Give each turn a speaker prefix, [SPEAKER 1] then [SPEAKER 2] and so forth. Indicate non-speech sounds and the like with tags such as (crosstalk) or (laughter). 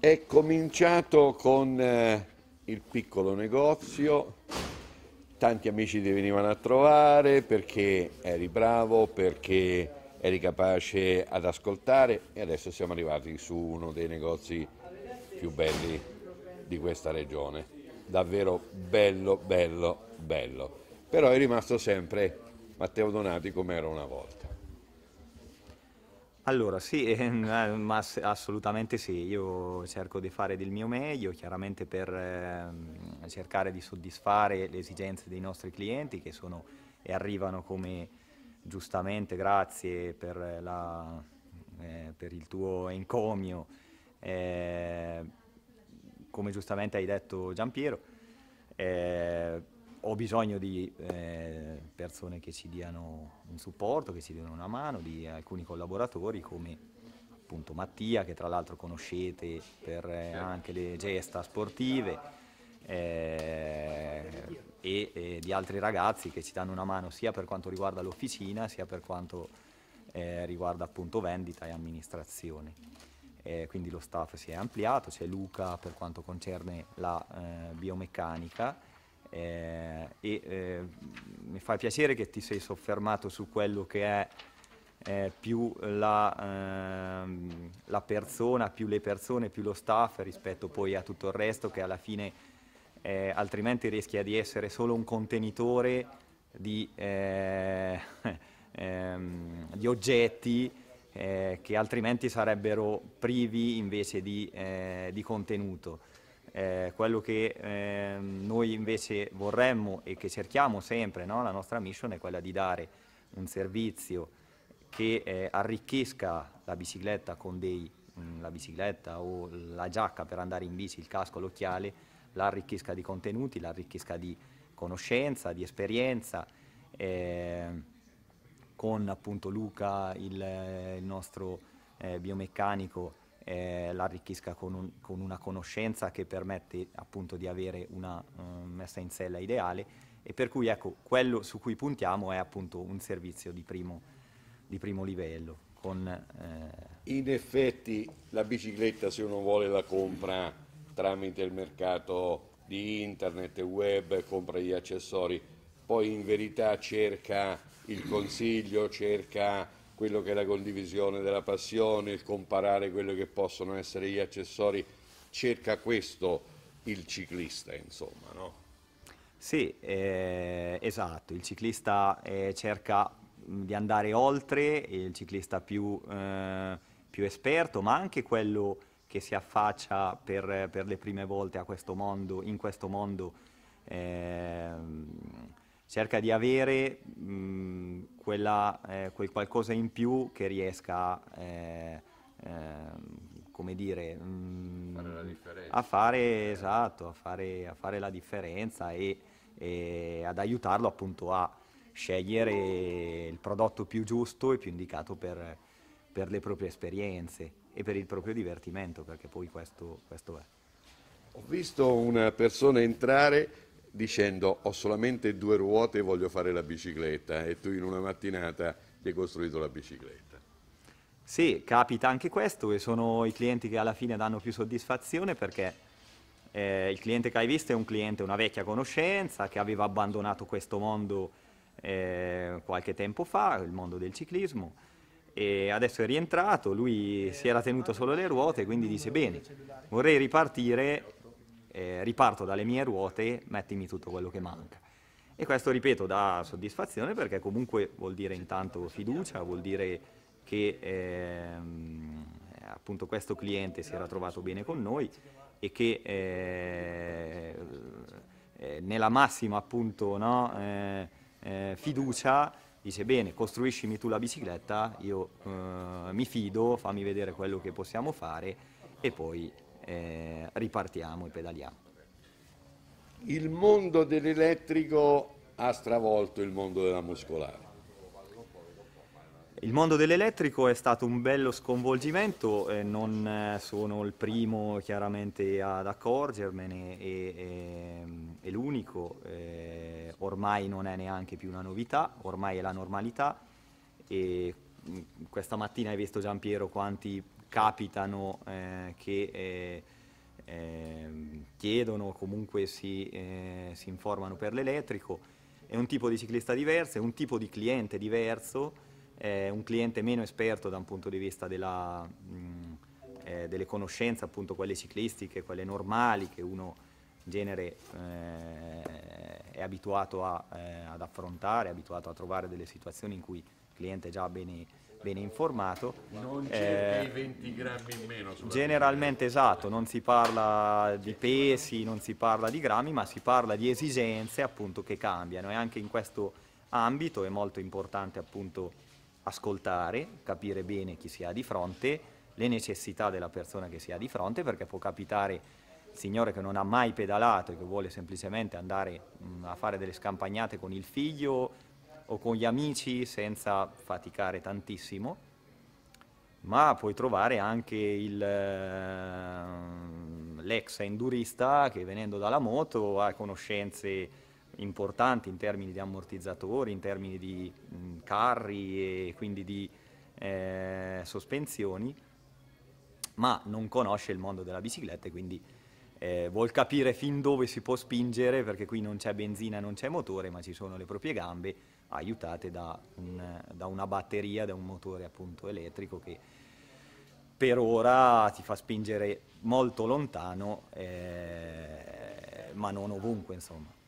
[SPEAKER 1] È cominciato con eh, il piccolo negozio, tanti amici ti venivano a trovare perché eri bravo, perché eri capace ad ascoltare e adesso siamo arrivati su uno dei negozi più belli di questa regione. Davvero bello, bello, bello. Però è rimasto sempre Matteo
[SPEAKER 2] Donati come era una volta. Allora sì, (laughs) eh, ma assolutamente sì, io cerco di fare del mio meglio chiaramente per ehm, cercare di soddisfare le esigenze dei nostri clienti che sono e arrivano come giustamente grazie per, la, eh, per il tuo encomio, eh, come giustamente hai detto Giampiero. Eh, ho bisogno di eh, persone che ci diano un supporto, che ci diano una mano, di alcuni collaboratori come appunto Mattia, che tra l'altro conoscete per eh, certo. anche le gesta sportive, eh, e, e di altri ragazzi che ci danno una mano sia per quanto riguarda l'officina, sia per quanto eh, riguarda appunto vendita e amministrazione. Eh, quindi lo staff si è ampliato, c'è Luca per quanto concerne la eh, biomeccanica eh, e eh, mi fa piacere che ti sei soffermato su quello che è eh, più la, ehm, la, persona, più le persone, più lo staff rispetto poi a tutto il resto che alla fine eh, altrimenti rischia di essere solo un contenitore di, eh, (laughs) ehm, di oggetti eh, che altrimenti sarebbero privi invece di, di contenuto. Eh, quello che eh, noi invece vorremmo e che cerchiamo sempre, no? la nostra mission è quella di dare un servizio che eh, arricchisca la bicicletta con dei, mh, mm, la bicicletta o la giacca per andare in bici, il casco, l'occhiale, l'arricchisca di contenuti, l'arricchisca di conoscenza, di esperienza. Ehm, con appunto Luca, il, eh, il nostro eh, biomeccanico, eh, l'arricchisca con, un, con, una conoscenza che permette appunto di avere una um, messa in sella ideale e per cui ecco quello su cui puntiamo è appunto un servizio di primo, di primo livello. Con, eh... In effetti
[SPEAKER 1] la bicicletta se uno vuole la compra tramite il mercato di internet e web, compra gli accessori, poi in verità cerca il consiglio, cerca quello che è la condivisione della passione, il comparare quello che possono essere gli accessori, cerca questo il ciclista, insomma, no?
[SPEAKER 2] Sì, eh, esatto, il ciclista eh, cerca mm, di andare oltre, il ciclista più, eh, più, esperto, ma anche quello che si affaccia per, per le prime volte a questo mondo, in questo mondo, ehm, cerca di avere mh, mm, quella, eh, quel qualcosa in più che riesca eh, eh come dire, mh, mm, fare a, fare, eh. esatto, a, fare, a fare la differenza e, e ad aiutarlo appunto a scegliere il prodotto più giusto e più indicato per, per le proprie esperienze e per il proprio divertimento, perché poi questo, questo è.
[SPEAKER 1] Ho visto una persona entrare dicendo ho solamente due ruote e voglio fare la bicicletta e tu in una
[SPEAKER 2] mattinata ti hai costruito la bicicletta. Sì, capita anche questo e sono i clienti che alla fine danno più soddisfazione perché eh, il cliente che hai visto è un cliente, una vecchia conoscenza che aveva abbandonato questo mondo eh, qualche tempo fa, il mondo del ciclismo, e adesso è rientrato, lui si era tenuto solo le ruote, quindi dice bene, vorrei ripartire eh, riparto dalle mie ruote, mettimi tutto quello che manca. E questo, ripeto, dà soddisfazione perché comunque vuol dire intanto fiducia, vuol dire che ehm, appunto questo cliente si era trovato bene con noi e che eh, eh nella massima appunto no, eh, eh, fiducia dice bene costruiscimi tu la bicicletta, io eh, mi fido, fammi vedere quello che possiamo fare e poi eh, ripartiamo e pedaliamo.
[SPEAKER 1] Il mondo dell'elettrico ha stravolto il mondo della muscolare.
[SPEAKER 2] Il mondo dell'elettrico è stato un bello sconvolgimento, eh, non eh, sono il primo chiaramente ad accorgermene e, e, ehm, e l'unico, eh, ormai non è neanche più una novità, ormai è la normalità e questa mattina hai visto Giampiero quanti capitano eh, che eh, eh, chiedono, comunque si, eh, si informano per l'elettrico, è un tipo di ciclista diverso, è un tipo di cliente diverso, è un cliente meno esperto da un punto di vista della, mh, mm, delle conoscenze, appunto quelle ciclistiche, quelle normali che uno in genere eh, è abituato a, eh, ad affrontare, è abituato a trovare delle situazioni in cui cliente già bene, bene informato. Non eh, cerca eh, i 20 grammi in meno. Generalmente esatto, non si parla di pesi, non si parla di grammi, ma si parla di esigenze appunto che cambiano e anche in questo ambito è molto importante appunto ascoltare, capire bene chi si ha di fronte, le necessità della persona che si ha di fronte, perché può capitare il signore che non ha mai pedalato e che vuole semplicemente andare mh, a fare delle scampagnate con il figlio o con gli amici senza faticare tantissimo, ma puoi trovare anche il, ehm, l'ex endurista che venendo dalla moto ha conoscenze importanti in termini di ammortizzatori, in termini di mh, carri e quindi di eh, sospensioni, ma non conosce il mondo della bicicletta e quindi eh, vuol capire fin dove si può spingere perché qui non c'è benzina, non c'è motore, ma ci sono le proprie gambe aiutate da, un, da una batteria, da un motore appunto elettrico che per ora ti fa spingere molto lontano, eh, ma non ovunque insomma.